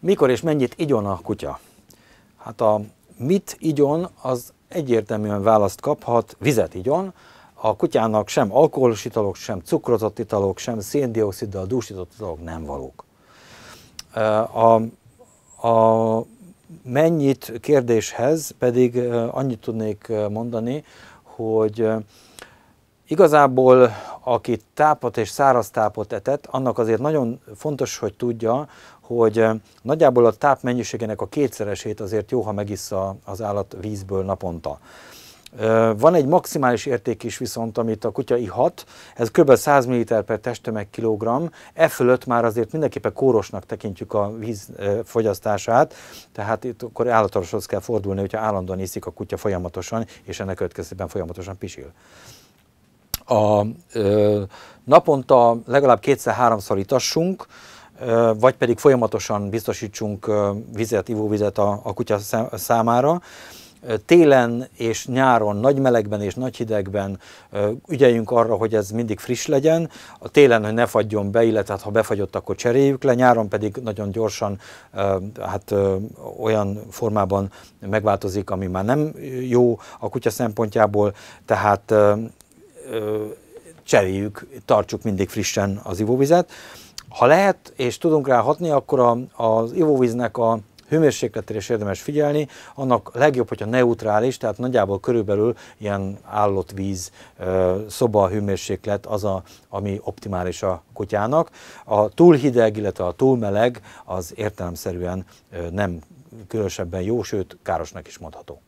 Mikor és mennyit igyon a kutya? Hát a mit igyon, az egyértelműen választ kaphat, vizet igyon. A kutyának sem alkoholos italok, sem cukrozott italok, sem széndioksziddal dúsított italok nem valók. A, a mennyit kérdéshez pedig annyit tudnék mondani, hogy igazából aki tápot és száraz tápot etett, annak azért nagyon fontos, hogy tudja, hogy nagyjából a táp mennyiségének a kétszeresét azért jó, ha megissza az állat vízből naponta. Van egy maximális érték is viszont, amit a kutya ihat, ez kb. 100 ml per testtömeg kilogramm, e fölött már azért mindenképpen kórosnak tekintjük a víz fogyasztását, tehát itt akkor állatorvoshoz kell fordulni, hogyha állandóan iszik a kutya folyamatosan, és ennek következtében folyamatosan pisil a ö, naponta legalább kétszer-háromszor itassunk, ö, vagy pedig folyamatosan biztosítsunk ö, vizet, ivóvizet a, a kutya számára. Télen és nyáron, nagy melegben és nagy hidegben ügyeljünk arra, hogy ez mindig friss legyen. A télen, hogy ne fagyjon be, illetve hát, ha befagyott, akkor cseréljük le. Nyáron pedig nagyon gyorsan hát, olyan formában megváltozik, ami már nem jó a kutya szempontjából. Tehát cseréljük, tartsuk mindig frissen az ivóvizet. Ha lehet, és tudunk rá hatni, akkor a, az ivóvíznek a hőmérsékletére is érdemes figyelni, annak legjobb, hogyha neutrális, tehát nagyjából körülbelül ilyen állott-víz, szoba hőmérséklet az, a, ami optimális a kutyának. A túl hideg, illetve a túl meleg az értelemszerűen nem különösebben jó, sőt károsnak is mondható.